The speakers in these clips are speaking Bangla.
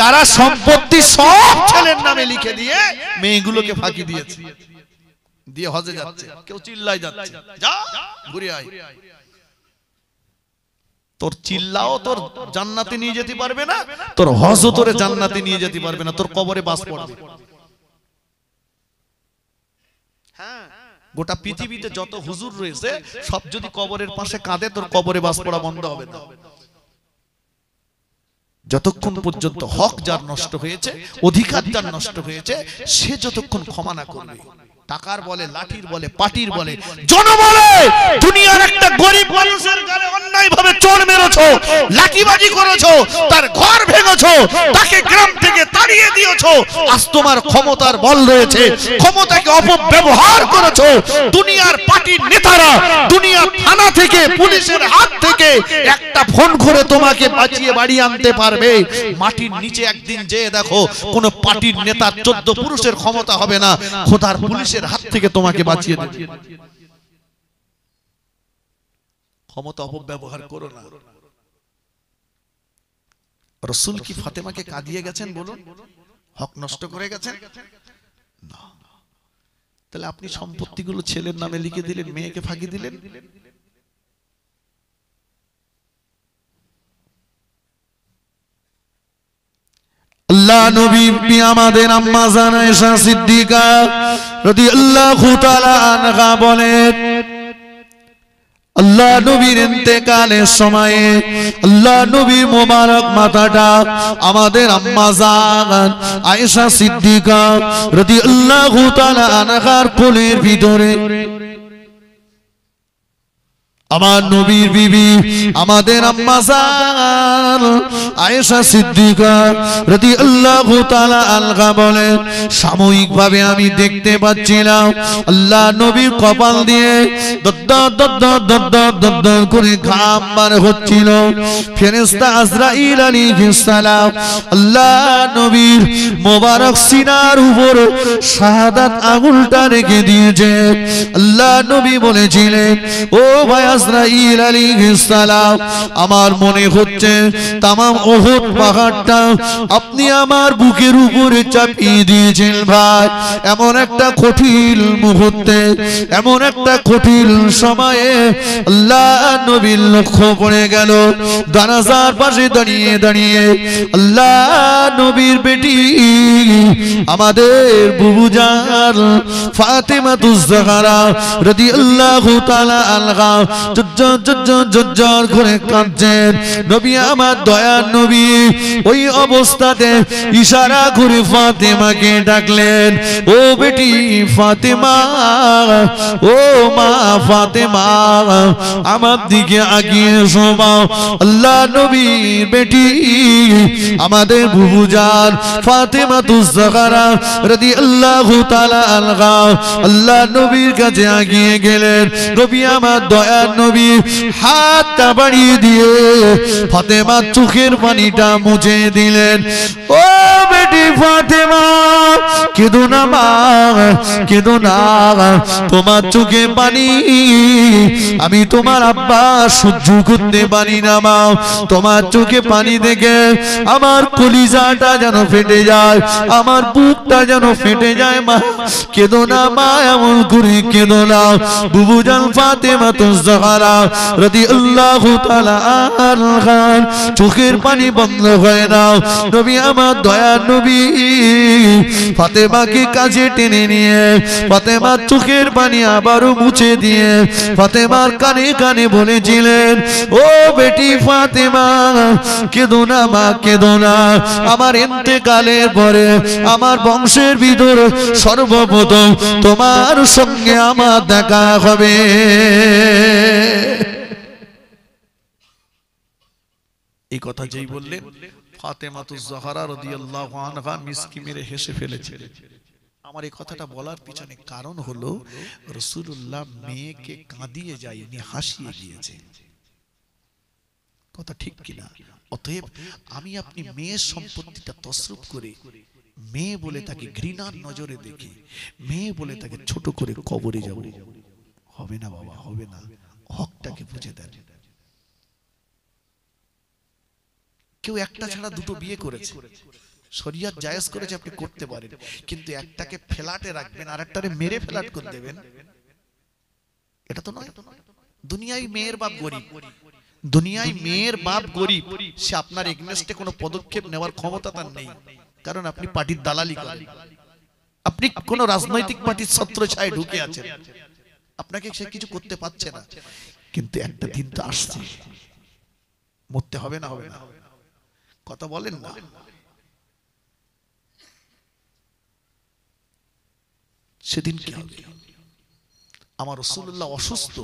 যারা সম্পত্তি সব ছেলের নামে লিখে দিয়ে মেয়েগুলোকে ফাঁকি দিয়েছে দিয়ে হজে যাচ্ছে কেউ চিল্লাই যাচ্ছে যা ঘুরে আয় তোর চিল্লাও তোর জান্নাতে নিয়ে যেতে পারবে না তোর হজ তোরে জান্নাতে নিয়ে যেতে পারবে না তোর কবরে বাস পড়বে হ্যাঁ গোটা পৃথিবীতে যত হুজুর রয়েছে সব যদি কবরের পাশে কাঁদে তোর কবরে বাস পড়া বন্ধ হবে না যতক্ষণ পর্যন্ত হক যার নষ্ট হয়েছে অধিকার যার নষ্ট হয়েছে সে যতক্ষণ ক্ষমা না করবে টাকার বলে লাঠির বলে পাটির বলে জনবলে দুনিয়ার একটা গরিব মানুষের গালে অন্যায় ভাবে চোর মেরেছো লাঠিবাজি করেছো তার ঘর ভেঙেছো তাকে গ্রাম থেকে তাড়িয়ে দিয়েছো আজ তোমার ক্ষমতার বল রয়েছে ক্ষমতাকে অপব্যবহার করেছো দুনিয়ার পার্টির নেতারা দুনিয়া থানা থেকে পুলিশের হাত থেকে একটা ফোন করে তোমাকে বাঁচিয়ে বাড়ি আনতে পারবে মাটির নিচে একদিন যেয়ে দেখো কোনো পার্টির নেতা চোদ্দ পুরুষের ক্ষমতা হবে না খোদার পুলিশের মানুষের হাত থেকে তোমাকে বাঁচিয়ে দেবে ক্ষমতা অপব্যবহার করো না রসুল কি ফাতেমাকে কাঁদিয়ে গেছেন বলুন হক নষ্ট করে গেছেন তাহলে আপনি সম্পত্তিগুলো ছেলের নামে লিখে দিলেন মেয়েকে ফাঁকি দিলেন আল্লাহ নবী আমাদের আম্মা জানায়শা সিদ্দিকা রদি আল্লাহ আনহা বলেন আল্লাহ নবীর ইন্তেকালের সময়ে আল্লাহ নবী মোবারক মাথাটা আমাদের আম্মা জান আয়েশা সিদ্দিকা রদি আল্লাহ আনহার কোলের ভিতরে আমার নবীর বিবি আমাদের আয়েশা সিদ্দিকা রাদিয়াল্লাহু তাআলা আলগা আমি দেখতে পাচ্ছিলাম আল্লাহ নবীর কপাল দিয়ে করে ঘাম হচ্ছিল ফেরেশতা আজরাইল আলাইহিস সালাম আল্লাহ নবীর মোবারক সিনার উপর শাহাদাত আঙুলটা রেখে দিয়েছে আল্লাহ নবী বলেছিলেন ও ভাই আসরাইল আলাইহিস আমার মনে হচ্ছে तमाम ওহদ পাহাড়টা আপনি আমার বুকের উপরে চাপিয়ে দিয়েছেন ভাই এমন একটা কঠিন মুহূর্তে এমন একটা কঠিন সময়ে আল্লাহ নবীর লক্ষ্য পড়ে গেল দানাজার পাশে দাঁড়িয়ে দাঁড়িয়ে আল্লাহ নবীর বেটি আমাদের বুবুজান ফাতেমা তুজাহারা রদি আল্লাহ তালা আলগা করে কাঁদছেন নবী আমার দয়ার নবী ওই অবস্থাতে ইশারা করে ফাতেমাকে ডাকলেন ও বেটি ফাতেমা ও মা ফাতেমা আমার দিকে আগিয়ে সোমাও আল্লাহ নবীর বেটি আমাদের বুবুজান ফাতেমা তুসারা রাদি আল্লাহ আল্লাহ নবীর কাছে আগিয়ে গেলেন নবী আমার দয়ার নবী হাতটা বাড়িয়ে দিয়ে ফাতেমা চোখের পানিটা মুছে দিলেন ও বেটি ফাতেমা কেঁদো না মা কেঁদো না তোমার চোখে পানি আমি তোমার আব্বা সহ্য করতে পারি না মা তোমার চোখে পানি দেখে আমার কলিজাটা যেন ফেটে যায় আমার বুকটা যেন ফেটে যায় মা কেঁদো না মা এমন করে কেঁদো না বুবু জান ফাতেমা তো সাহারা রদি আল্লাহ খান চোখের পানি বন্ধ হয়ে নাও নবী আমার দয়া নবী ফাতেমাকে কাজে টেনে নিয়ে ফাতেমার চোখের পানি আবারও মুছে দিয়ে ফাতেমার কানে কানে বলেছিলেন ও বেটি ফাতেমা কেঁদো না মা কেঁদো না আমার কালের পরে আমার বংশের ভিতর সর্বপ্রথম তোমার সঙ্গে আমার দেখা হবে এই কথা যেই বললেন কারণ হলো রসুল্লাহ মেয়েকে কাঁদিয়ে যায় উনি হাসিয়ে দিয়েছে কথা ঠিক কিনা অতএব আমি আপনি মেয়ের সম্পত্তিটা তসরুপ করে মেয়ে বলে তাকে ঘৃণার নজরে দেখি মেয়ে বলে তাকে ছোট করে কবরে যাব হবে না বাবা হবে না তাকে বুঝে দেন কেউ একটা ছাড়া দুটো বিয়ে করেছে শরীয়ত জায়জ করেছে আপনি করতে পারেন কিন্তু একটাকে ফেলাটে রাখবেন আর একটারে মেরে ফেলাট করে দেবেন এটা তো নয় দুনিয়ায় মেয়ের বাপ গরিব দুনিয়ায় মেয়ের বাপ গরিব সে আপনার এগনেস্টে কোনো পদক্ষেপ নেওয়ার ক্ষমতা তার নেই কারণ আপনি পার্টির দালালি করেন আপনি কোনো রাজনৈতিক পার্টির ছত্র ছায় ঢুকে আছেন আপনাকে সে কিছু করতে পারছে না কিন্তু একটা দিন তো আসছে মরতে হবে না হবে না কথা বলেন না সেদিন কি হবে আমার রসুল্লাহ অসুস্থ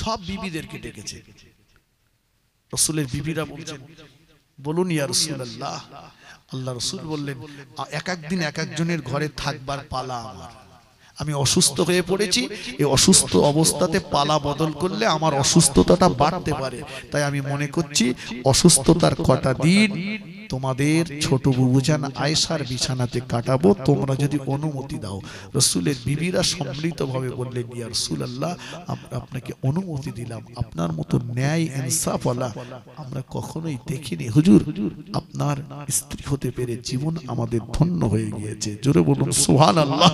সব বিবিদেরকে ডেকেছে রসুলের বিবিরা বলছেন বলুন ইয়া রসুল্লাহ আল্লাহ রসুল বললেন এক একদিন এক একজনের ঘরে থাকবার পালা আমার আমি অসুস্থ হয়ে পড়েছি এই অসুস্থ অবস্থাতে পালা বদল করলে আমার অসুস্থতাটা বাড়তে পারে তাই আমি মনে করছি অসুস্থতার কটা দিন তোমাদের ছোট বুবুজান আয়সার বিছানাতে কাটাবো তোমরা যদি অনুমতি দাও রসুলের বিবিরা সম্মিলিতভাবে বললেন ইয়া রসুল আল্লাহ আমরা আপনাকে অনুমতি দিলাম আপনার মতো ন্যায় ইনসাফ আল্লাহ আমরা কখনোই দেখিনি হুজুর হুজুর আপনার স্ত্রী হতে পেরে জীবন আমাদের ধন্য হয়ে গিয়েছে জোরে বলুন সুহান আল্লাহ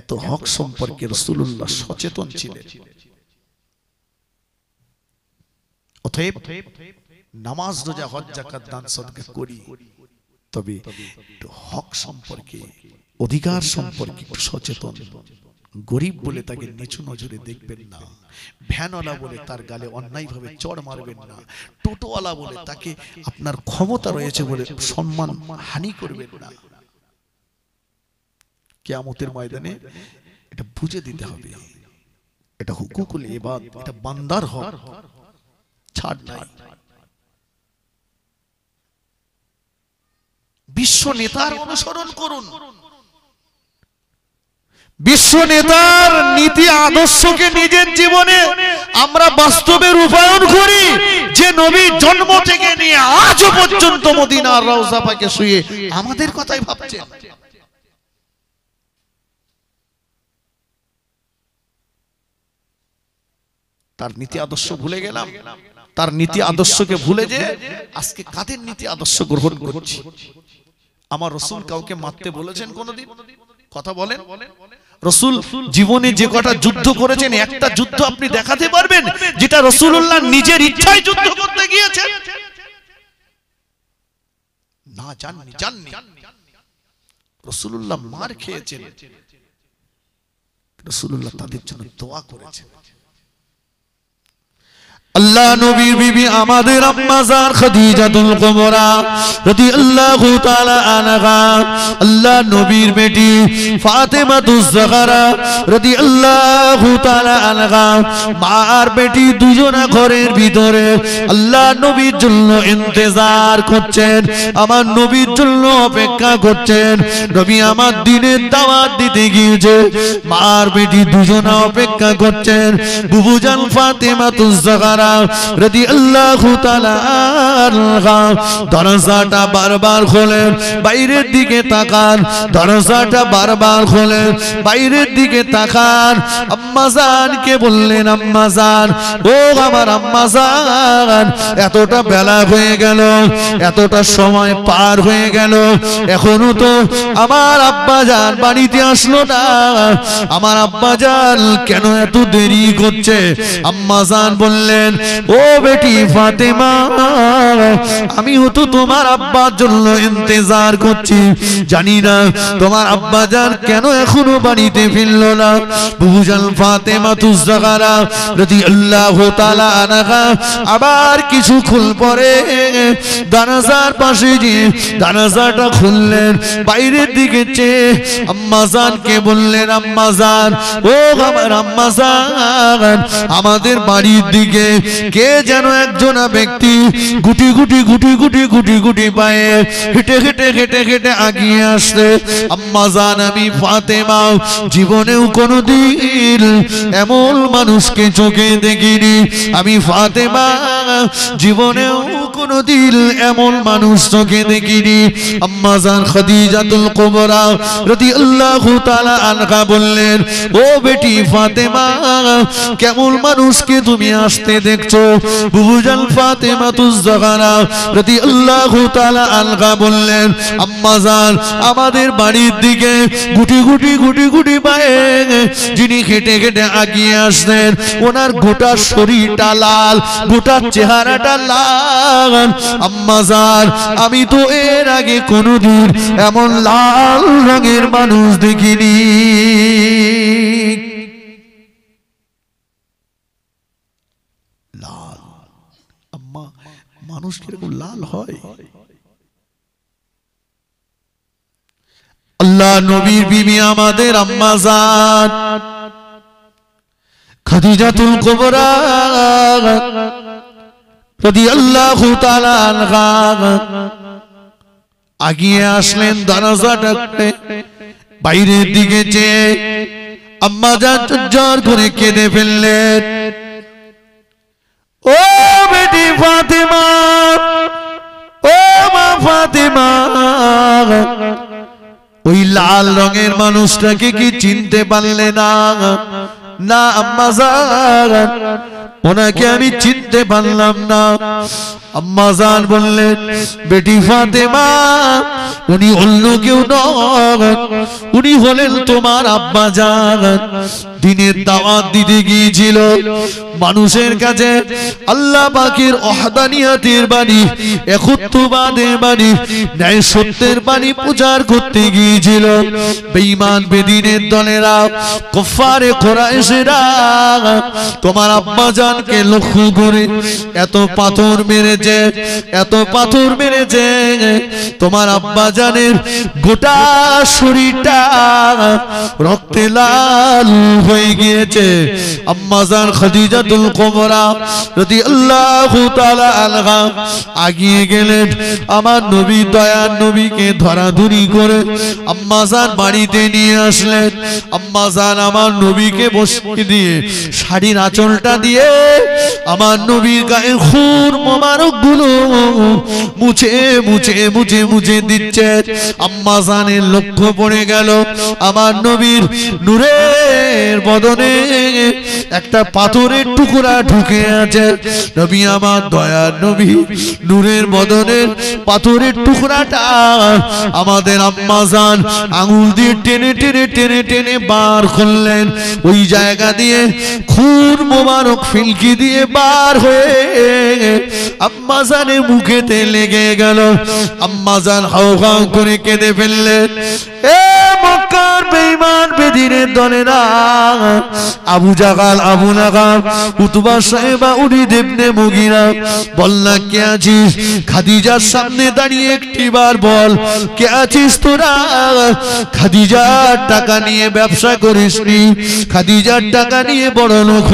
এত হক সম্পর্কে রসুল্লাহ সচেতন ছিলেন অতএব নামাজ রোজা হজ জাকাত দান সদকা করি তবে হক সম্পর্কে অধিকার সম্পর্কে সচেতন গরিব বলে তাকে নিচু নজরে দেখবেন না ভ্যানওয়ালা বলে তার গালে অন্যায়ভাবে চড় মারবেন না টোটোওয়ালা বলে তাকে আপনার ক্ষমতা রয়েছে বলে সম্মান হানি করবেন না কেয়ামতের ময়দানে এটা বুঝে দিতে হবে এটা হুকুকুল এবাদ এটা বান্দার হক ছাড় নাই বিশ্ব নেতার অনুসরণ করুন বিশ্ব নেতার নীতি আদর্শকে নিজের জীবনে আমরা বাস্তবে রূপায়ণ করি যে নবী জন্ম থেকে নিয়ে আজও পর্যন্ত মদিনা রওজা পাকে শুয়ে আমাদের কথাই ভাবছেন তার নীতি আদর্শ ভুলে গেলাম তার নীতি আদর্শকে ভুলে যে আজকে কাদের নীতি আদর্শ গ্রহণ করছি আমার রসুল কাউকে মারতে বলেছেন কোনদিন কথা বলেন রসুল জীবনে যে কটা যুদ্ধ করেছেন একটা যুদ্ধ আপনি দেখাতে পারবেন যেটা রসুল্লাহ নিজের ইচ্ছায় যুদ্ধ করতে গিয়েছেন না জাননি জাননি রসুল্লাহ মার খেয়েছেন রসুল্লাহ তাদের জন্য দোয়া করেছেন আল্লাহ নবীর বিবি আমাদের আম্মাজার খাদিজাতুল কুমরা রাদিয়াল্লাহু তাআলা আনহা আল্লাহ নবীর বেটি ফাতেমাতুজ জাহরা রাদিয়াল্লাহু তাআলা আনহা মার বেটি দুজনা ঘরের ভিতরে আল্লাহ নবীর জন্য ইন্তেজার করছেন আমার নবীর জন্য অপেক্ষা করছেন নবী আমার দিনে দাওয়াত দিতে গিয়েছে মার বেটি দুজনা অপেক্ষা করছেন বুবুজান ফাতেমাতুজ জাহরা দরজাটা বারবার খোলেন বাইরের দিকে তাকান দরজাটা বারবার খোলেন বাইরের দিকে তাকান বললেন আম্মাজান ও আমার আম্মাজান এতটা বেলা হয়ে গেল এতটা সময় পার হয়ে গেল এখনো তো আমার আব্বাজান বাড়িতে আসলো না আমার আব্বাজান কেন এত দেরি করছে আম্মাজান বললেন বললেন ও বেটি ফাতেমা আমি তো তোমার আব্বার জন্য ইন্তজার করছি জানি না তোমার আব্বা যার কেন এখনো বাড়িতে ফিরল না বুঝাল ফাতেমা তুজারা যদি আল্লাহ তালা আনাগা আবার কিছুক্ষণ পরে দানাজার পাশে যে দানাজারটা খুললেন বাইরের দিকে চেয়ে আম্মাজানকে বললেন আম্মাজান ও আমার আম্মাজান আমাদের বাড়ির দিকে কে যেন একজন ব্যক্তি গুটি গুটি গুটি গুটি গুটি গুটি পায়ে হেঁটে হেঁটে হেঁটে হেঁটে আগিয়ে আসছে আম্মা জান আমি ফাতেমা জীবনেও দিন এমন মানুষকে চোখে দেখিনি আমি ফাতেমা জীবনেও কোনো দিল এমন মানুষ চোখে দেখিনি আম্মা জান খাদিজাতুল কুবরা রাদিয়াল্লাহু তাআলা আনহা বললেন ও বেটি ফাতেমা কেমন মানুষকে তুমি আসতে দেখছো বুবুজান ফাতেমাতুজ জাহরা রাদিয়াল্লাহু তাআলা আনহা বললেন আম্মা জান আমাদের বাড়ির দিকে গুটি গুটি গুটি গুটি পায়ে যিনি হেঁটে হেঁটে আগিয়ে আসতেন ওনার গোটা শরীরটা লাল গোটা চেহারাটা লাল আম্মাজার আমি তো এর আগে কোনদিন এমন লাল রঙের মানুষ দেখিনি মানুষ কিরকম লাল হয় আল্লাহ নবীর আমাদের আল্লাহ আগিয়ে আসলেন দরজা ডাকতে বাইরের দিকে আম্মা জোর করে কেঁদে ফেললেন ও বেটি ফাতেমা ও মা ফাতেমা ওই লাল রঙের মানুষটাকে কি চিনতে পারলে না না আম্মা ওনাকে আমি চিনতে পারলাম না আম্মাজান বললেন বেটি ফাতেমা উনি অন্য কেউ নন উনি হলেন তোমার আব্বা যান দিনের দাওয়াত দিতে গিয়েছিল মানুষের কাছে আল্লাহ পাকের অহাদানিয়াতের বাণী একত্রবাদের বাণী ন্যায় সত্যের বাণী পূজার করতে গিয়েছিল বেইমান বেদিনের দলেরা কুফারে কোরাইশেরা তোমার আব্বা জানকে লক্ষ্য করে এত পাথর মেরে মেরেছে এত পাথর মেরেছে তোমার আব্বা জানের গোটা শরীরটা রক্তে লাল হয়ে গিয়েছে আম্মাজান খাদিজাতুল কোমরা যদি আল্লাহ আলহা আগিয়ে গেলেন আমার নবী দয়ার নবীকে ধরাধরি করে আম্মাজান বাড়িতে নিয়ে আসলেন আম্মাজান আমার নবীকে বসিয়ে দিয়ে শাড়ির আঁচলটা দিয়ে আমার নবীর গায়ে খুন মোবারক গুলো মুছে মুছে মুছে মুছে দিচ্ছে আম্মা জানের লক্ষ্য পড়ে গেল আমার নবীর নূরের বদনে একটা পাথরের টুকরা ঢুকে আছে নবী আমার দয়ার নবী নূরের বদনের পাথরের টুকরাটা আমাদের আম্মা জান আঙুল দিয়ে টেনে টেনে টেনে টেনে বার করলেন ওই জায়গা দিয়ে খুন মোবারক ফিলকি দিয়ে দিয়ে বার হয়ে জানে মুখেতে লেগে গেল জান হাউ হাউ করে কেঁদে ফেললেন কে আছিস খাদিজার সামনে দাঁড়িয়ে বল কে আছিস তোরা খাদিজার টাকা নিয়ে ব্যবসা করিসনি খাদিজার টাকা নিয়ে বড় লোক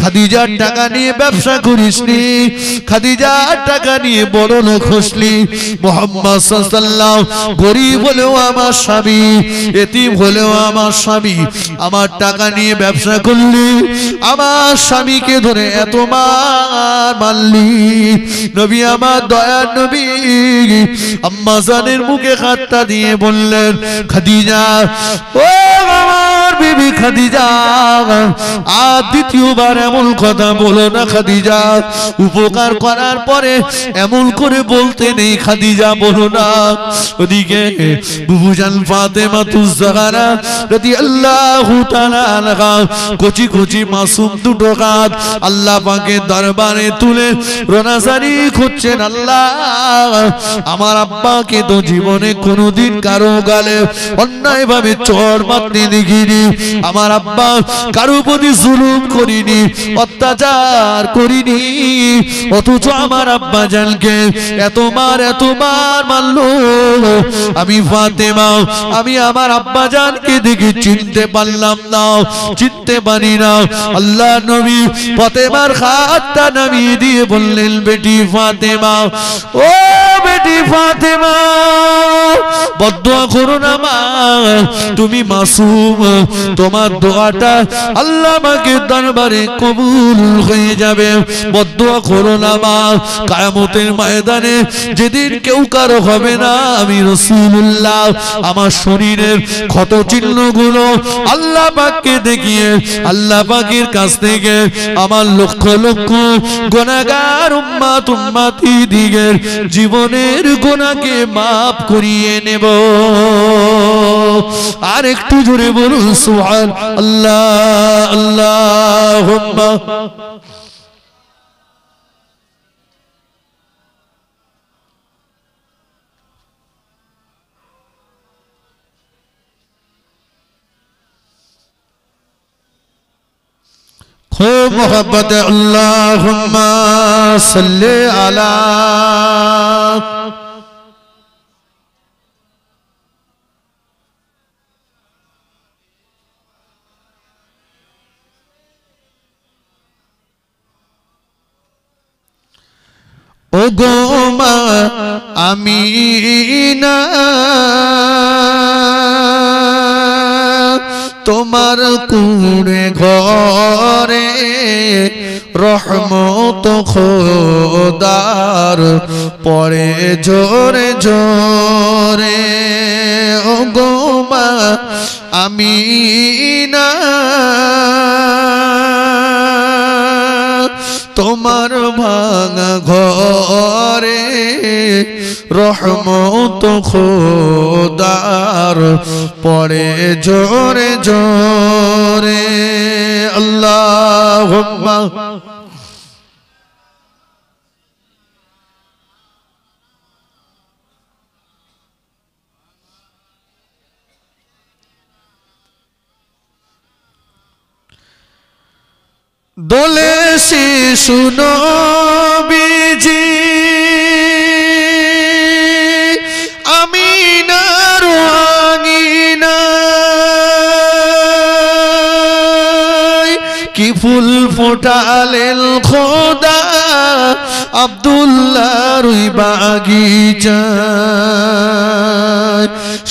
খাদিজার টাকা নিয়ে ব্যবসা করিসনি খাদিজা টাকা নিয়ে বড় লোক হসলি মোহাম্মদ সাল্লাম গরিব হলেও আমার স্বামী এতিম হলেও আমার স্বামী আমার টাকা নিয়ে ব্যবসা করলি আমার স্বামীকে ধরে এত মার মারলি নবী আমার দয়ার নবী আম্মাজানের মুখে হাতটা দিয়ে বললেন খাদিজা ও বাবা বিবি খাদিজা আর এমন কথা বলো না খাদিজা উপকার করার পরে এমন করে বলতে নেই খাদিজা বলো না ওদিকে বুবুজান কচি কচি মাসুম দুটো কাত আল্লাহ পাকে দরবারে তুলে রোনাসারি খুঁজছেন আল্লাহ আমার আব্বাকে তো জীবনে কোনোদিন কারো গালে অন্যায় ভাবে চর মাতনি দেখিনি আমার আব্বা কারো প্রতি জুলুম করিনি অত্যাচার করিনি অথচ আমার আব্বা জানকে এত মার এত মার মানলো আমি ফাতেমা আমি আমার আব্বা জানকে দেখে চিনতে পারলাম না চিনতে পারি না আল্লাহ নবী ফতেমার খাতটা নামিয়ে দিয়ে বললেন বেটি ফাতেমা ও বেটি ফাতেমা বদুয়া করো না মা তুমি মাসুম তোমার দোয়াটা আল্লাহ আমাকে দরবারে কবুল হয়ে যাবে বদুয়া করো না মা কায়ামতের ময়দানে যেদিন কেউ কারো হবে না আমি রসুল্লাহ আমার শরীরের ক্ষত চিহ্নগুলো আল্লাহ পাককে দেখিয়ে আল্লাহ পাকের কাছ থেকে আমার লক্ষ লক্ষ গোনাগার উম্মা তুম্মাতি দিগের জীবনের গোনাকে মাফ করিয়ে নেব আর একটু জোরে বলুন সুহান আল্লাহ আল্লাহ محبت اللهم صل আলা গোমা আমি না তোমার কুড়ে ঘরে রহমত খোদার পরে জোরে জোরে ও গোমা আমি না তোমার ভাঙা ঘরে রহমত খোদার পড়ে জোরে জোরে আল্লাহ দোলে শুনো বিজি আমি না কি ফুল ফোটালেন খোদা আব্দুল্লাহ রুই বাগিচা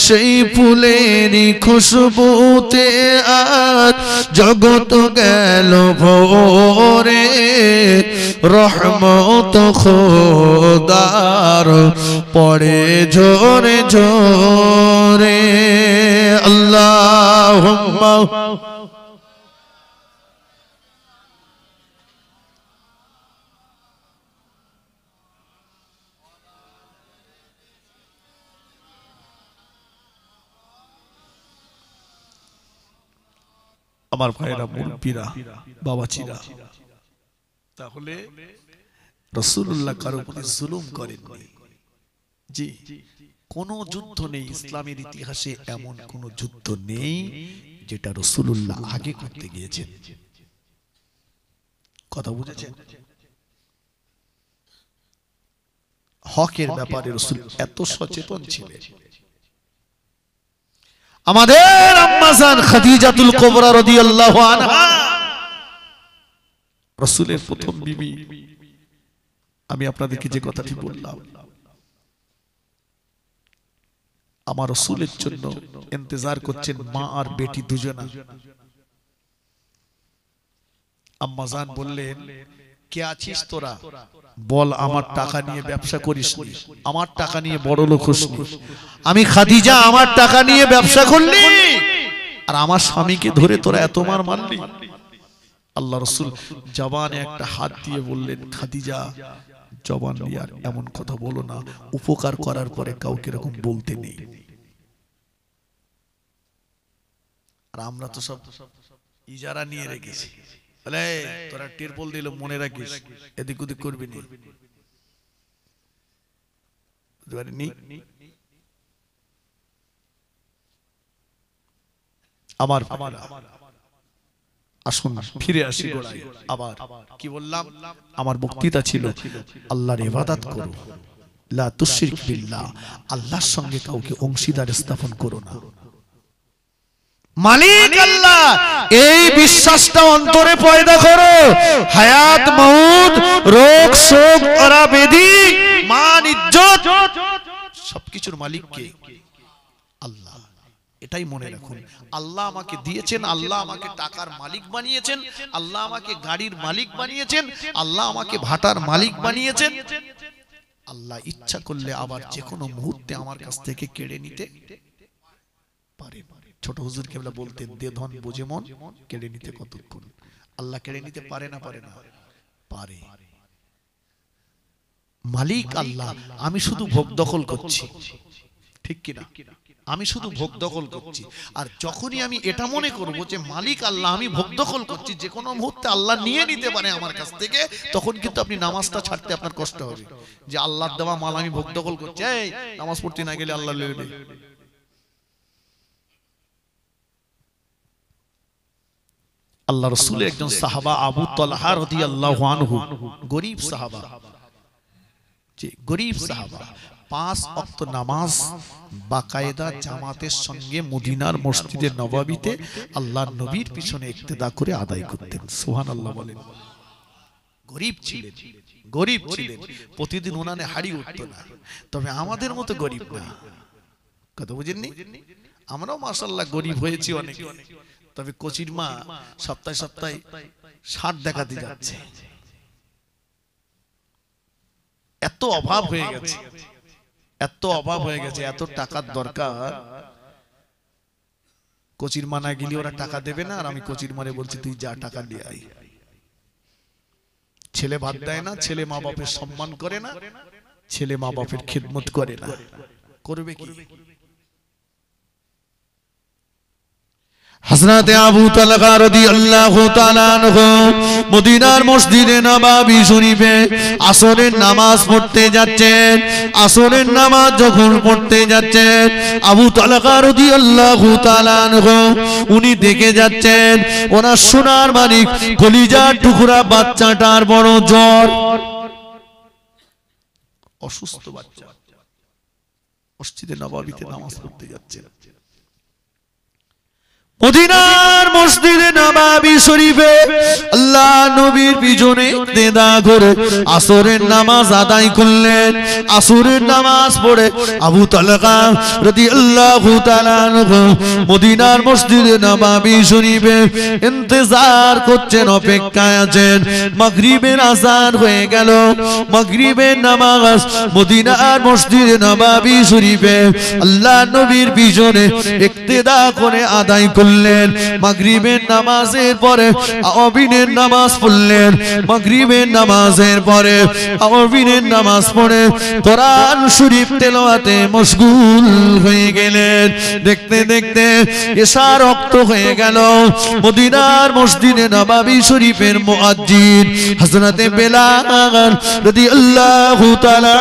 সেই ফুলেরই খুশবুতে আজ জগত গেল ভোরে রহমত খোদার পড়ে ঝোরে ঝোরে আল্লাহ আমার ভাইরা মুরব্বীরা চিরা তাহলে রসুল্লাহ কারো কোন জুলুম করেন জি কোন যুদ্ধ নেই ইসলামের ইতিহাসে এমন কোন যুদ্ধ নেই যেটা রসুল্লাহ আগে করতে গিয়েছেন কথা বুঝেছেন হকের ব্যাপারে রসুল এত সচেতন ছিলেন আমাদের আম্মাজান খাদিজাতুল কোবরা রাদিয়াল্লাহু আনহা রাসূলের প্রথম বিবি আমি আপনাদেরকে যে কথাটি বললাম আমার রসুলের জন্য ইন্তজার করছেন মা আর বেটি দুজনা আম্মাজান বললেন কে আছিস তোরা বল আমার টাকা নিয়ে ব্যবসা করিস আমার টাকা নিয়ে বড় লোক আমি খাদিজা আমার টাকা নিয়ে ব্যবসা করলি আর আমার স্বামীকে ধরে তোরা এত মার মানলি আল্লাহ রসুল জবানে একটা হাত দিয়ে বললেন খাদিজা জবান আর এমন কথা বলো না উপকার করার পরে কাউকে এরকম বলতে নেই আর আমরা তো সব ইজারা নিয়ে রেখেছি তাহলে তোরা টিরপল দিল মনে রাখিস এদিক ওদিক করবি নি আমার আমার আসুন ফিরে আসি আবার কি বললাম আমার বক্তৃতা ছিল আল্লাহর ইবাদত করো লা তুশরিক বিল্লাহ আল্লাহর সঙ্গে কাউকে অংশীদার স্থাপন করো না মালিক আল্লাহ এই বিশ্বাসটা অন্তরে পয়দা করো হায়াত মৌত রোগ শোক ওরা বেদি মান ইজ্জত সবকিছুর মালিক কে আল্লাহ এটাই মনে রাখুন আল্লাহ আমাকে দিয়েছেন আল্লাহ আমাকে টাকার মালিক বানিয়েছেন আল্লাহ আমাকে গাড়ির মালিক বানিয়েছেন আল্লাহ আমাকে ভাটার মালিক বানিয়েছেন আল্লাহ ইচ্ছা করলে আবার যে কোনো মুহূর্তে আমার কাছ থেকে কেড়ে নিতে পারে না ছোট হুজুর কেবলা বলতে দে ধন বোঝে মন কেড়ে নিতে কতক্ষণ আল্লাহ কেড়ে নিতে পারে না পারে না পারে মালিক আল্লাহ আমি শুধু ভোগ দখল করছি ঠিক কিনা আমি শুধু ভোগ দখল করছি আর যখনই আমি এটা মনে করব যে মালিক আল্লাহ আমি ভোগ দখল করছি যে কোনো মুহূর্তে আল্লাহ নিয়ে নিতে পারে আমার কাছ থেকে তখন কিন্তু আপনি নামাজটা ছাড়তে আপনার কষ্ট হবে যে আল্লাহর দেওয়া মাল আমি ভোগ দখল করছি এই নামাজ পড়তে না গেলে আল্লাহ লেবে আল্লাহ রসুল একজন সাহাবা আবু তলহা রদি আল্লাহ গরিব সাহাবা যে গরিব সাহাবা পাঁচ অক্ত নামাজ বাকায়দা জামাতের সঙ্গে মদিনার মসজিদের নবাবিতে আল্লাহ নবীর পিছনে একতেদা করে আদায় করতেন সোহান আল্লাহ বলেন গরিব ছিলেন গরিব ছিলেন প্রতিদিন উনানে হাড়ি উঠত না তবে আমাদের মতো গরিব না কথা বুঝেননি আমরাও মাসাল্লাহ গরিব হয়েছি অনেক অনেক তবে কচির মা সপ্তাহে সপ্তাহে ষাট দেখাতে যাচ্ছে এত অভাব হয়ে গেছে এত অভাব হয়ে গেছে এত টাকার দরকার কচির মা না গেলে ওরা টাকা দেবে না আর আমি কচির মারে বলছি তুই যা টাকা নিয়ে আই ছেলে ভাত দেয় না ছেলে মা বাপের সম্মান করে না ছেলে মা বাপের খেদমত করে না করবে কি হাসনাতে আবু তালাকা রদি আল্লাহ মদিনার মসজিদে নবাবি শরীফে আসরের নামাজ পড়তে যাচ্ছেন আসরের নামাজ যখন পড়তে যাচ্ছেন আবু তালাকা রদি আল্লাহ উনি দেখে যাচ্ছেন ওনার সোনার মালিক কলিজার টুকুরা বাচ্চাটার বড় জ্বর অসুস্থ বাচ্চা মসজিদে নবাবিতে নামাজ পড়তে যাচ্ছেন মদিনার মসজিদে নবাবি শরীফে আল্লাহ নবীর পিছনে দেদা করে আসরের নামাজ আদায় করলেন আসরের নামাজ পড়ে আবু তালকা রতি আল্লাহ মদিনার মসজিদে নবাবি শরীফে ইন্তজার করছেন অপেক্ষায় আছেন মাগরিবের আজান হয়ে গেল মাগরিবের নামাজ মদিনার মসজিদে নবাবি শরীফে আল্লাহ নবীর পিছনে ইক্তেদা করে আদায় পড়লেন মাগরিবের নামাজের পরে আবিনের নামাজ পড়লেন মাগরিবের নামাজের পরে আবিনের নামাজ পড়ে তোরান শরীফ তেলোয়াতে মশগুল হয়ে গেলেন দেখতে দেখতে এসা রক্ত হয়ে গেল মদিনার মসজিদে নবাবি শরীফের মুআজ্জিন হযরতে বেলাল রাদিয়াল্লাহু তাআলা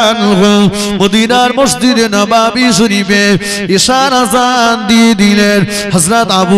মদিনার মসজিদে নবাবি শরীফে ইশার আজান দিয়ে দিলেন হযরত আবু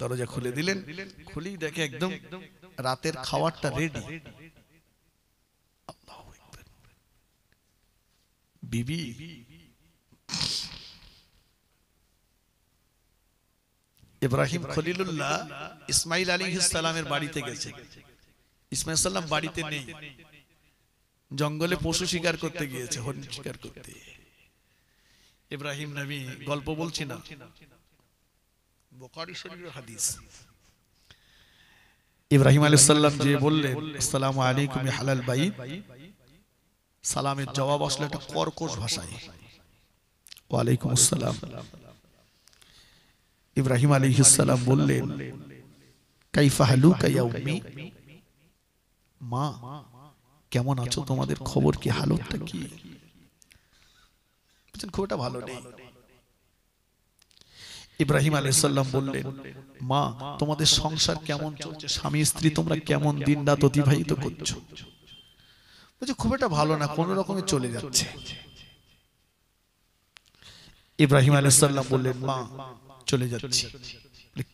দরজা খুলে দিলেন খুলি দেখে একদম রাতের খাওয়ারটা রেডি বিবি ইব্রাহিম খলিলুল্লাহ ইসমাইল আলী ইসলামের বাড়িতে গেছে ইসমাইল বাড়িতে নেই জঙ্গলে পশু শিকার করতে গিয়েছে হরিণ শিকার করতে ইব্রাহিম নবী গল্প বলছি না ইব্রাহিম আলাইসাল্লাম যে বললেন আসসালামু আলাইকুম হালাল বাই সালামের জবাব আসলে একটা কর্কশ ভাষায় ওয়ালাইকুম আসসালাম ইব্রাহিম আলাইহিসসালাম বললেন কাইফা উম্মি মা কেমন আছো তোমাদের খবর কি হালতটা কি খবরটা ভালো নেই ইব্রাহিম আলাইসাল্লাম বললেন মা তোমাদের সংসার কেমন চলছে স্বামী স্ত্রী তোমরা কেমন দিন রাত অতিবাহিত করছো বলছে খুব একটা ভালো না কোন রকমে চলে যাচ্ছে ইব্রাহিম আলাইসাল্লাম বললেন মা চলে যাচ্ছে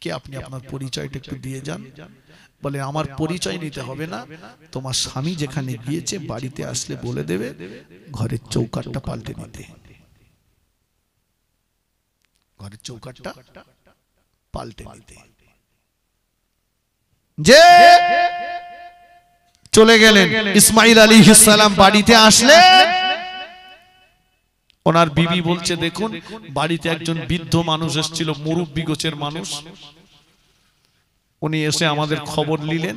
কে আপনি আপনার পরিচয়টা একটু দিয়ে যান বলে আমার পরিচয় নিতে হবে না তোমার স্বামী যেখানে গিয়েছে বাড়িতে আসলে বলে দেবে ঘরের চৌকাটটা পাল্টে নিতে ঘরের চৌকাটটা পাল্টে নিতে যে চলে গেলেন ইসমাইল আলী সালাম বাড়িতে আসলে ওনার বিবি বলছে দেখুন বাড়িতে একজন বৃদ্ধ মানুষ এসছিল মুরুব্বি গোছের মানুষ উনি এসে আমাদের খবর নিলেন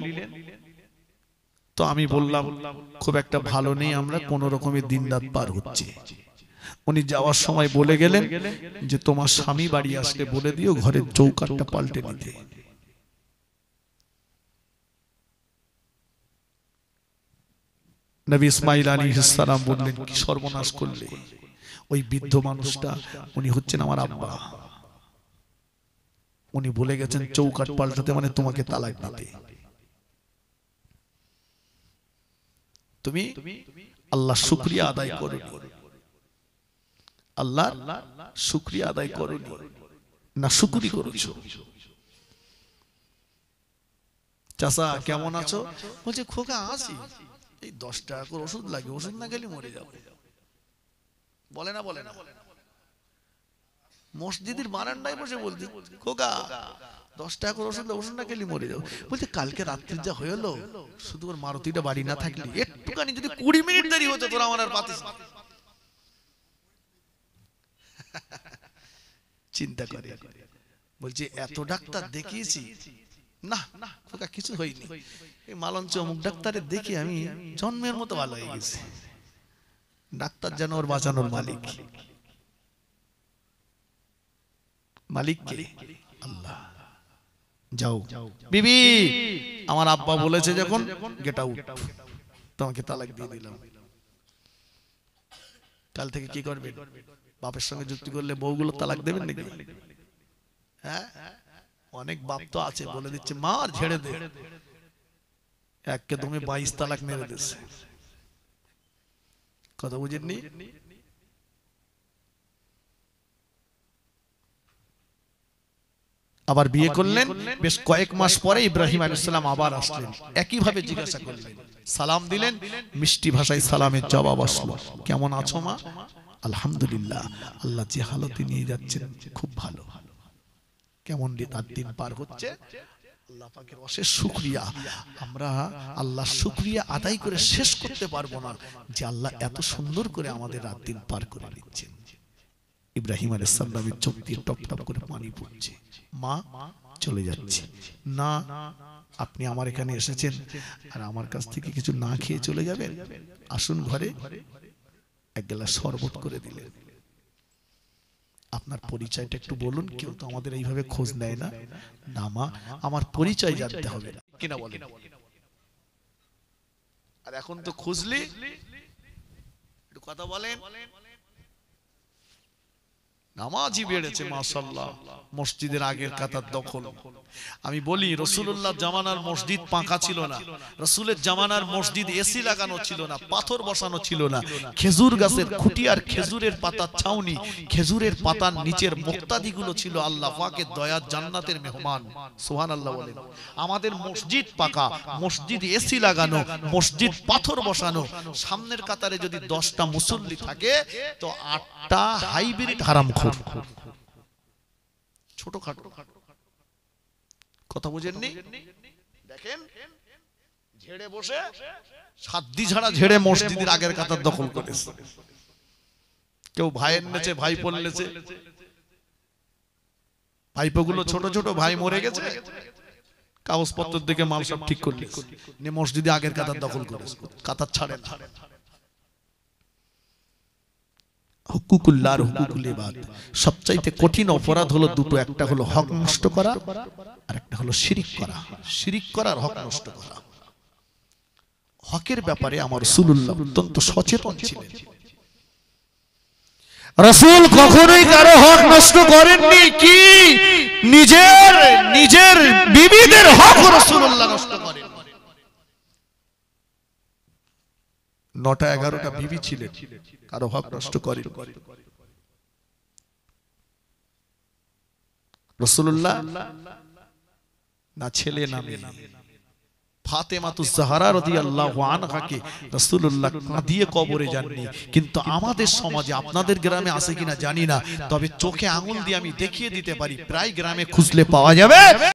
তো আমি বললাম খুব একটা ভালো নেই আমরা কোনো রকমের দিন রাত পার হচ্ছে উনি যাওয়ার সময় বলে গেলেন যে তোমার স্বামী বাড়ি আসলে বলে দিও ঘরের চৌকাটটা পাল্টে নিতে নবী ইসমাইল আলী ইসালাম বললেন কি সর্বনাশ করলে ওই বৃদ্ধ মানুষটা উনি হচ্ছেন আমার আব্বা উনি বলে গেছেন চৌকাট পাল্টাতে মানে, মানে তোমাকে তালাক পাতে তুমি আল্লাহ শুক্রিয়া আদায় করো আল্লাহ শুক্রিয়া আদায় করো না শুকুরি করেছো চাষা কেমন আছো বলছে খোকা আসি এই দশ টাকা করে ওষুধ লাগে ওষুধ না গেলে মরে যাবে বলে না বলে না বলে না মসজিদের বারান্দায় বসে বলছি খোকা দশ টাকা করে ওষুধ ওষুধ না খেলি মরে যাবো বলছে কালকে রাত্রির যা হলো শুধু ওর মারুতিটা বাড়ি না থাকলে একটুখানি যদি কুড়ি মিনিট দেরি হতো তোর আমার আর পাতিস চিন্তা করে বলছে এত ডাক্তার দেখিয়েছি না খোকা কিছু হয়নি এই মালঞ্চ অমুক ডাক্তারে দেখি আমি জন্মের মতো ভালো হয়ে গেছি ডাক্তার যেন ওর বাঁচানোর মালিক মালিককে আল্লাহ যাও বিবি আমার আব্বা বলেছে যখন গেট আউট তোমাকে তালাক দিয়ে দিলাম কাল থেকে কি করবে বাপের সঙ্গে যুক্তি করলে বউগুলো তালাক দেবেন নাকি হ্যাঁ অনেক বাপ তো আছে বলে দিচ্ছে মার ঝেড়ে দে একে তুমি বাইশ তালাক মেরে দিচ্ছে কথা বুঝেননি আবার বিয়ে করলেন বেশ কয়েক মাস পরে ইব্রাহিম আলাইসালাম আবার আসলেন একই ভাবে জিজ্ঞাসা করলেন সালাম দিলেন মিষ্টি ভাষায় সালামের জবাব আসলো কেমন আছো মা আলহামদুলিল্লাহ আল্লাহ যে হালতে নিয়ে যাচ্ছেন খুব ভালো কেমন তার দিন পার হচ্ছে ইব্রাহিম আলাইসাল্লামের চোখ দিয়ে টপ টপ করে পানি পড়ছে মা চলে যাচ্ছে না আপনি আমার এখানে এসেছেন আর আমার কাছ থেকে কিছু না খেয়ে চলে যাবেন আসুন ঘরে এক গ্লাস শরবত করে দিলেন আপনার পরিচয়টা একটু বলুন কেউ তো আমাদের এইভাবে খোঁজ নেয় না না মা আমার পরিচয় জানতে হবে কিনা বলেন আর এখন তো খুঁজলি একটু কথা বলেন নামাজই বেড়েছে মাসাল্লাহ মসজিদের আগের কাতার দখল আমি বলি রসুল্লাহ জামানার মসজিদ পাঁকা ছিল না রসুলের জামানার মসজিদ এসি লাগানো ছিল না পাথর বসানো ছিল না খেজুর গাছের খুঁটি আর খেজুরের পাতার ছাউনি খেজুরের পাতার নিচের মোক্তাদিগুলো ছিল আল্লাহ পাকের দয়া জান্নাতের মেহমান সোহান আল্লাহ বলেন আমাদের মসজিদ পাকা মসজিদ এসি লাগানো মসজিদ পাথর বসানো সামনের কাতারে যদি দশটা মুসল্লি থাকে তো আটটা হাইব্রিড হারাম ছোট খাটো কথা বুঝেননি দেখেন ঝেড়ে বসে সাদ্দি ঝেড়ে মসজিদের আগের কাতার দখল করেছে কেউ ভাইয়ের ভাই পড়লেছে ভাইপোগুলো ছোট ছোট ভাই মরে গেছে কাগজপত্রের দিকে মাল সব ঠিক করলি মসজিদে আগের কাতার দখল করে কাতার ছাড়ে না হুকুকুল্লার হুকুকুল এবাদ সবচাইতে কঠিন অপরাধ হলো দুটো একটা হলো হক নষ্ট করা আর একটা হলো শিরিক করা শিরিক করার হক নষ্ট করা হকের ব্যাপারে আমার রসুল্লাহ অত্যন্ত সচেতন ছিলেন রসুল কখনোই কারো হক নষ্ট করেননি কি নিজের নিজের বিবিদের হক রসুল্লাহ নষ্ট করেন নটা এগারোটা বিবি ছিলেন কারো হক নষ্ট করেন রসুল্লাহ না ছেলে না মেয়ে কবরে কিন্তু আমাদের সমাজে আপনাদের গ্রামে আসে কিনা জানি না তবে চোখে আঙুল দিয়ে আমি দেখিয়ে দিতে পারি প্রায় গ্রামে খুঁজলে পাওয়া যাবে